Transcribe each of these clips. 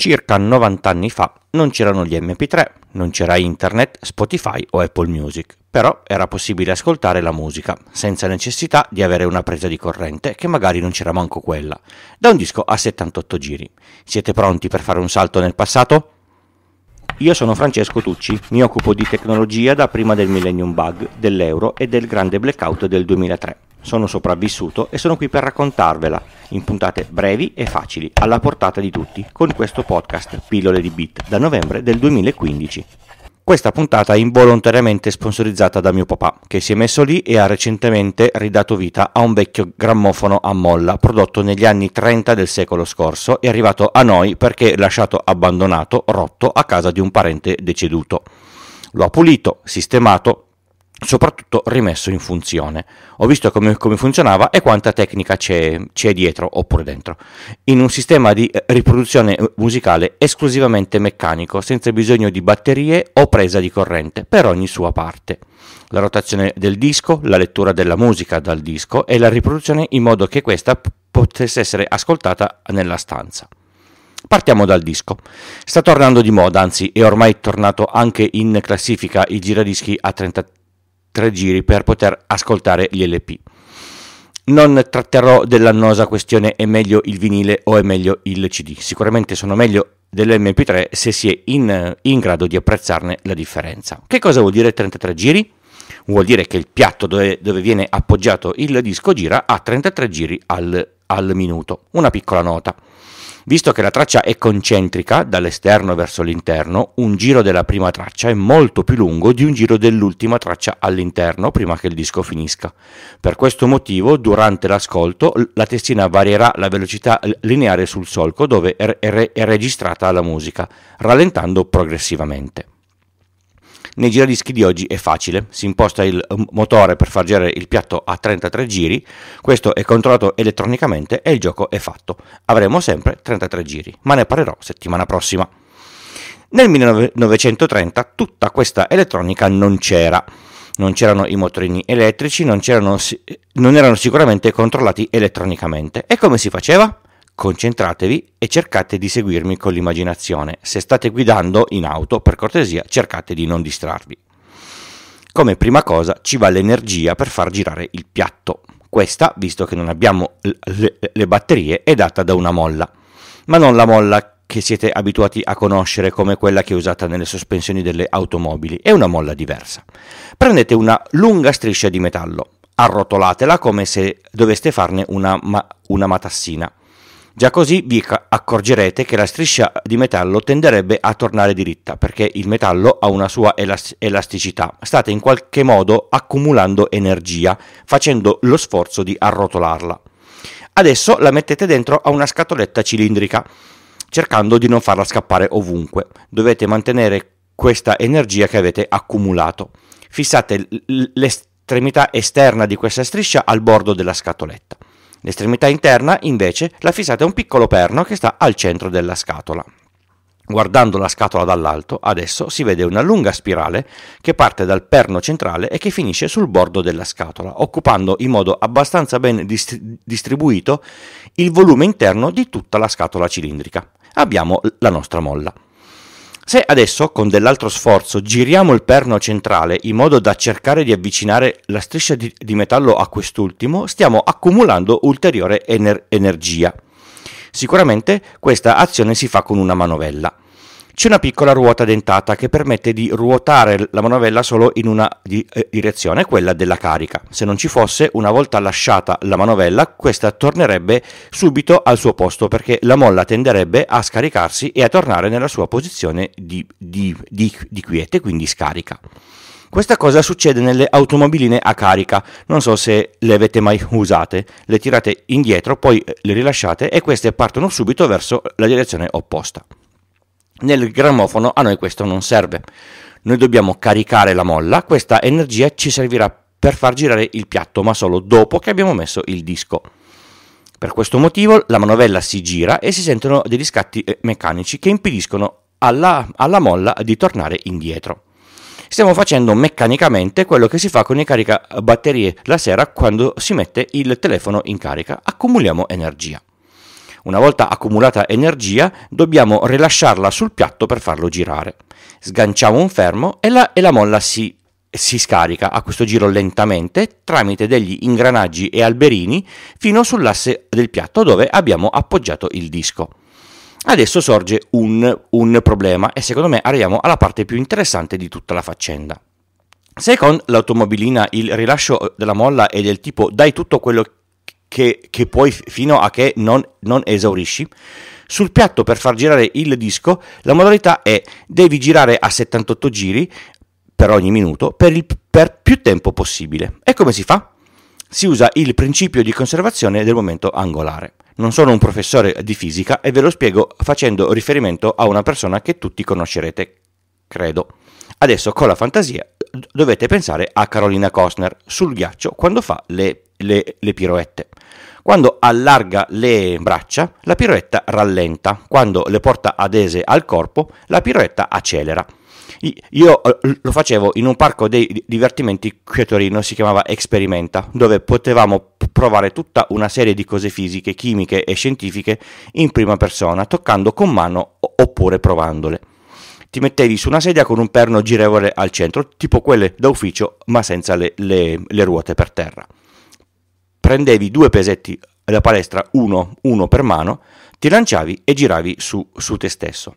Circa 90 anni fa non c'erano gli MP3, non c'era internet, Spotify o Apple Music, però era possibile ascoltare la musica, senza necessità di avere una presa di corrente, che magari non c'era manco quella, da un disco a 78 giri. Siete pronti per fare un salto nel passato? Io sono Francesco Tucci, mi occupo di tecnologia da prima del Millennium Bug, dell'euro e del grande blackout del 2003 sono sopravvissuto e sono qui per raccontarvela in puntate brevi e facili, alla portata di tutti, con questo podcast Pillole di Bit da novembre del 2015. Questa puntata è involontariamente sponsorizzata da mio papà, che si è messo lì e ha recentemente ridato vita a un vecchio grammofono a molla prodotto negli anni 30 del secolo scorso e arrivato a noi perché lasciato abbandonato, rotto, a casa di un parente deceduto. Lo ha pulito, sistemato, soprattutto rimesso in funzione. Ho visto come, come funzionava e quanta tecnica c'è, c'è, dietro oppure dentro, in un sistema di eh, riproduzione eh, musicale esclusivamente meccanico, senza bisogno di batterie o presa di corrente per ogni sua parte. La rotazione del disco, la lettura della musica dal disco e la riproduzione in modo che questa potesse essere ascoltata nella stanza. Partiamo dal disco. Sta tornando di moda, anzi è ormai tornato anche in classifica i giradischi a 33 tre giri per poter ascoltare gli LP. Non tratterò dell'annosa questione è meglio il vinile o è meglio il CD, sicuramente sono meglio dell'MP3 se si è in, in grado di apprezzarne la differenza. Che cosa vuol dire 33 giri? Vuol dire che il piatto dove, dove viene appoggiato il disco gira a 33 giri al, al minuto, una piccola nota. Visto che la traccia è concentrica dall'esterno verso l'interno, un giro della prima traccia è molto più lungo di un giro dell'ultima traccia all'interno prima che il disco finisca. Per questo motivo, durante l'ascolto, la testina varierà la velocità lineare sul solco dove è, registrata la musica, rallentando progressivamente. Nei giradischi di oggi è facile, si imposta il motore per far girare il piatto a 33 giri, questo è controllato elettronicamente e il gioco è fatto. Avremo sempre 33 giri, ma ne parlerò settimana prossima. Nel 1930 tutta questa elettronica non c'era. Non c'erano i motorini elettrici, non, non erano sicuramente controllati elettronicamente. E come si faceva? Concentratevi e cercate di seguirmi con l'immaginazione. Se state guidando in auto, per cortesia, cercate di non distrarvi. Come prima cosa ci va l'energia per far girare il piatto. Questa, visto che non abbiamo le, le batterie, è data da una molla. Ma non la molla che siete abituati a conoscere come quella che è usata nelle sospensioni delle automobili, è una molla diversa. Prendete una lunga striscia di metallo, arrotolatela come se doveste farne una, ma- una matassina Già così vi accorgerete che la striscia di metallo tenderebbe a tornare diritta perché il metallo ha una sua elasticità. State in qualche modo accumulando energia facendo lo sforzo di arrotolarla. Adesso la mettete dentro a una scatoletta cilindrica cercando di non farla scappare ovunque. Dovete mantenere questa energia che avete accumulato. Fissate l'estremità esterna di questa striscia al bordo della scatoletta. L'estremità interna, invece, la fissate a un piccolo perno che sta al centro della scatola. Guardando la scatola dall'alto, adesso si vede una lunga spirale che parte dal perno centrale e che finisce sul bordo della scatola, occupando in modo abbastanza ben dist- distribuito il volume interno di tutta la scatola cilindrica. Abbiamo la nostra molla. Se adesso con dell'altro sforzo giriamo il perno centrale in modo da cercare di avvicinare la striscia di, di metallo a quest'ultimo, stiamo accumulando ulteriore ener- energia. Sicuramente questa azione si fa con una manovella. C'è una piccola ruota dentata che permette di ruotare la manovella solo in una di- eh, direzione, quella della carica. Se non ci fosse, una volta lasciata la manovella, questa tornerebbe subito al suo posto perché la molla tenderebbe a scaricarsi e a tornare nella sua posizione di, di, di, di quiete, quindi scarica. Questa cosa succede nelle automobiline a carica, non so se le avete mai usate, le tirate indietro, poi le rilasciate e queste partono subito verso la direzione opposta. Nel grammofono a noi questo non serve. Noi dobbiamo caricare la molla, questa energia ci servirà per far girare il piatto, ma solo dopo che abbiamo messo il disco. Per questo motivo la manovella si gira e si sentono degli scatti eh, meccanici che impediscono alla, alla molla di tornare indietro. Stiamo facendo meccanicamente quello che si fa con i caricabatterie la sera quando si mette il telefono in carica, accumuliamo energia. Una volta accumulata energia dobbiamo rilasciarla sul piatto per farlo girare. Sganciamo un fermo e la, e la molla si, si scarica a questo giro lentamente tramite degli ingranaggi e alberini fino sull'asse del piatto dove abbiamo appoggiato il disco. Adesso sorge un, un problema e secondo me arriviamo alla parte più interessante di tutta la faccenda. Se con l'automobilina il rilascio della molla è del tipo dai tutto quello che, che poi fino a che non, non esaurisci. Sul piatto per far girare il disco la modalità è devi girare a 78 giri per ogni minuto per, il, per più tempo possibile. E come si fa? si usa il principio di conservazione del momento angolare. Non sono un professore di fisica e ve lo spiego facendo riferimento a una persona che tutti conoscerete, credo. Adesso con la fantasia dovete pensare a Carolina Costner sul ghiaccio quando fa le, le, le piroette. Quando allarga le braccia, la piroetta rallenta, quando le porta adese al corpo, la piroetta accelera. Io eh, lo facevo in un parco dei divertimenti qui a Torino, si chiamava Experimenta, dove potevamo provare tutta una serie di cose fisiche, chimiche e scientifiche in prima persona, toccando con mano oppure provandole ti mettevi su una sedia con un perno girevole al centro, tipo quelle da ufficio ma senza le, le, le ruote per terra. Prendevi due pesetti alla palestra, uno, uno, per mano, ti lanciavi e giravi su, su te stesso.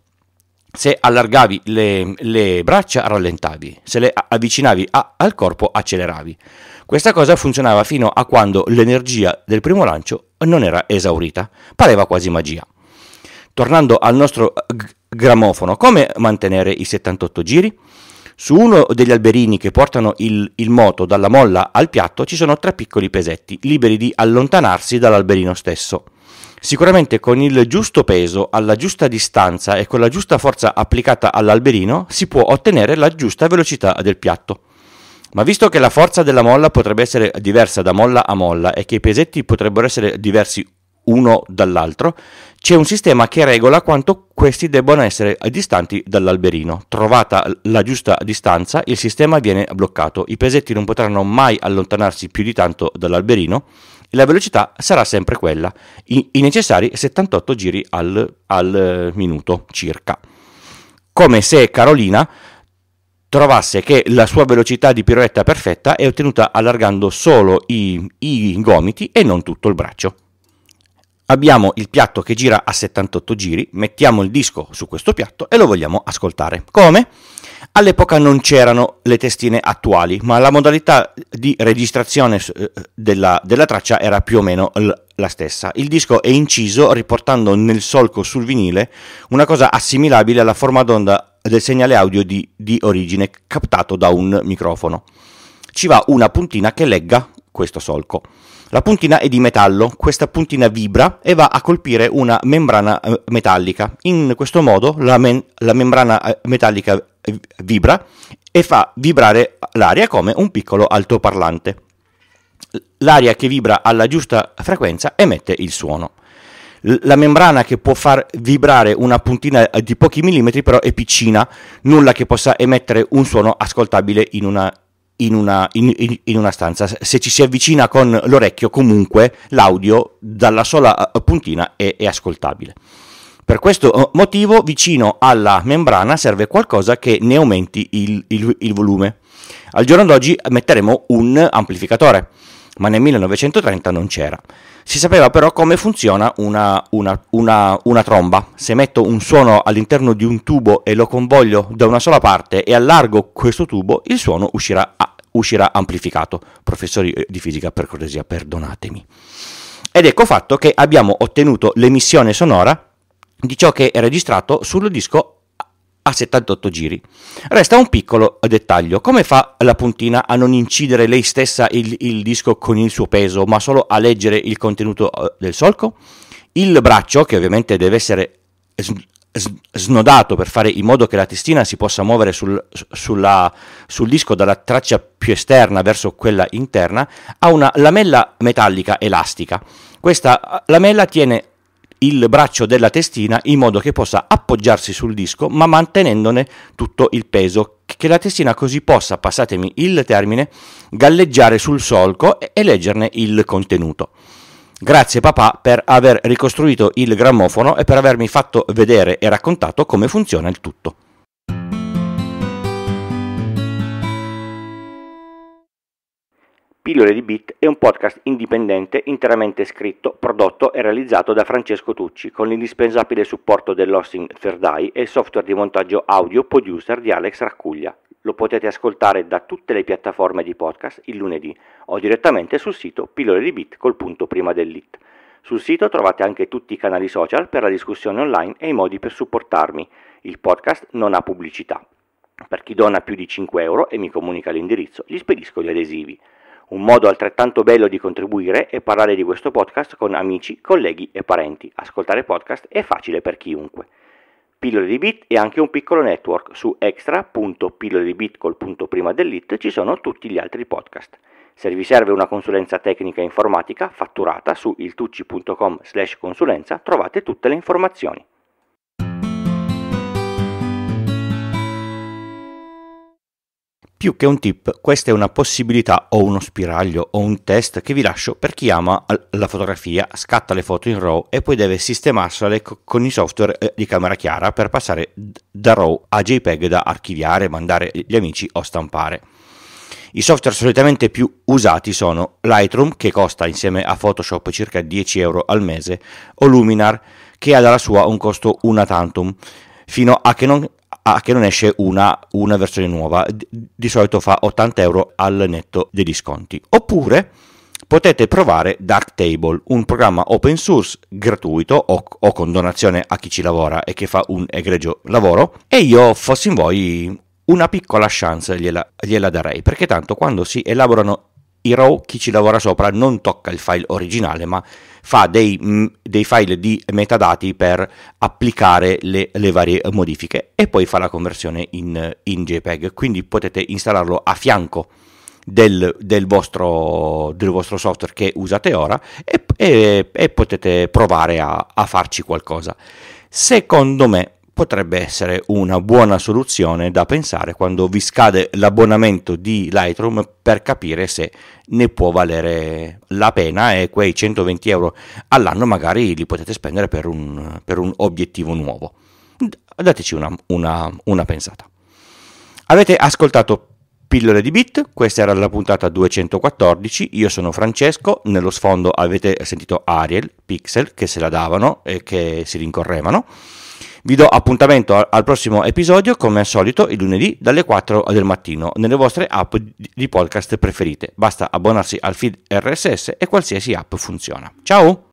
Se allargavi le, le, braccia rallentavi, se le avvicinavi a, al corpo acceleravi. Questa cosa funzionava fino a quando l'energia del primo lancio non era esaurita, pareva quasi magia. Tornando al nostro eh, gramofono. Come mantenere i 78 giri? Su uno degli alberini che portano il, il, moto dalla molla al piatto ci sono tre piccoli pesetti, liberi di allontanarsi dall'alberino stesso. Sicuramente con il giusto peso, alla giusta distanza e con la giusta forza applicata all'alberino si può ottenere la giusta velocità del piatto. Ma visto che la forza della molla potrebbe essere diversa da molla a molla e che i pesetti potrebbero essere diversi uno dall'altro, c'è un sistema che regola quanto questi debbano essere distanti dall'alberino. Trovata la giusta distanza, il sistema viene bloccato, i pesetti non potranno mai allontanarsi più di tanto dall'alberino e la velocità sarà sempre quella, i, i necessari 78 giri al, al eh, minuto circa. Come se Carolina trovasse che la sua velocità di piroetta perfetta è ottenuta allargando solo i, i gomiti e non tutto il braccio abbiamo il piatto che gira a 78 giri, mettiamo il disco su questo piatto e lo vogliamo ascoltare. Come? All'epoca non c'erano le testine attuali, ma la modalità di registrazione eh, della, della traccia era più o meno la stessa. Il disco è inciso riportando nel solco sul vinile una cosa assimilabile alla forma d'onda del segnale audio di, di origine captato da un microfono. Ci va una puntina che legga questo solco. La puntina è di metallo, questa puntina vibra e va a colpire una membrana eh, metallica. In questo modo la, men- la membrana eh, metallica eh, vibra e fa vibrare l'aria come un piccolo altoparlante. L'aria che vibra alla giusta frequenza emette il suono. La membrana che può far vibrare una puntina di pochi millimetri però è piccina, nulla che possa emettere un suono ascoltabile in una in una, in, in una, stanza. Se ci si avvicina con l'orecchio, comunque l'audio dalla sola eh, puntina è, è, ascoltabile. Per questo eh, motivo, vicino alla membrana serve qualcosa che ne aumenti il, il, il volume. Al giorno d'oggi metteremo un amplificatore ma nel 1930 non c'era. Si sapeva però come funziona una, una, una, una tromba. Se metto un suono all'interno di un tubo e lo convoglio da una sola parte e allargo questo tubo, il suono uscirà, uscirà amplificato. Professori eh, di fisica, per cortesia, perdonatemi. Ed ecco fatto che abbiamo ottenuto l'emissione sonora di ciò che è registrato sul disco a 78 giri. Resta un piccolo dettaglio, come fa la puntina a non incidere lei stessa il, il disco con il suo peso, ma solo a leggere il contenuto eh, del solco? Il braccio, che ovviamente deve essere snodato per fare in modo che la testina si possa muovere sul, sulla, sul, disco dalla traccia più esterna verso quella interna, ha una lamella metallica elastica. Questa eh, lamella tiene il braccio della testina in modo che possa appoggiarsi sul disco ma mantenendone tutto il peso, che la testina così possa, passatemi il termine, galleggiare sul solco e leggerne il contenuto. Grazie papà per aver ricostruito il grammofono e per avermi fatto vedere e raccontato come funziona il tutto. Pillole di Bit è un podcast indipendente interamente scritto, prodotto e realizzato da Francesco Tucci con l'indispensabile supporto dell'hosting Third Eye e il software di montaggio audio producer di Alex Raccuglia. Lo potete ascoltare da tutte le piattaforme di podcast il lunedì o direttamente sul sito pillole di bit col punto prima dell'it. Sul sito trovate anche tutti i canali social per la discussione online e i modi per supportarmi. Il podcast non ha pubblicità. Per chi dona più di 5 euro e mi comunica l'indirizzo, gli spedisco gli adesivi. Un modo altrettanto bello di contribuire è parlare di questo podcast con amici, colleghi e parenti. Ascoltare podcast è facile per chiunque. Pillole di Bit e anche un piccolo network. Su extra.pillole col punto prima dell'it ci sono tutti gli altri podcast. Se vi serve una consulenza tecnica informatica fatturata su iltucci.com slash consulenza trovate tutte le informazioni. Più che un tip, questa è una possibilità o uno spiraglio o un test che vi lascio per chi ama la fotografia, scatta le foto in RAW e poi deve sistemarsele con i software eh, di camera chiara per passare da RAW a JPEG da archiviare, mandare agli amici o stampare. I software solitamente più usati sono Lightroom, che costa insieme a Photoshop circa 10 euro al mese, o Luminar, che ha dalla sua un costo una tantum, fino a che non a che non esce una, una versione nuova, di, solito fa 80 euro al netto degli sconti. Oppure potete provare Darktable, un programma open source gratuito o, o, con donazione a chi ci lavora e che fa un egregio lavoro. E io, fossi in voi, una piccola chance gliela, gliela darei, perché tanto quando si elaborano i RAW, chi ci lavora sopra, non tocca il file originale, ma fa dei, mm, dei file di metadati per applicare le, le, varie modifiche e poi fa la conversione in, in JPEG. Quindi potete installarlo a fianco del, del, vostro, del, vostro, software che usate ora e, e, e potete provare a, a farci qualcosa. Secondo me potrebbe essere una buona soluzione da pensare quando vi scade l'abbonamento di Lightroom per capire se ne può valere la pena e quei 120 euro all'anno magari li potete spendere per un, per un obiettivo nuovo. Dateci una, una, una pensata. Avete ascoltato Pillole di Bit, questa era la puntata 214, io sono Francesco, nello sfondo avete sentito Ariel, Pixel che se la davano e che si rincorrevano. Vi do appuntamento al prossimo episodio, come al solito, il lunedì dalle 4 del mattino, nelle vostre app di podcast preferite. Basta abbonarsi al feed RSS e qualsiasi app funziona. Ciao!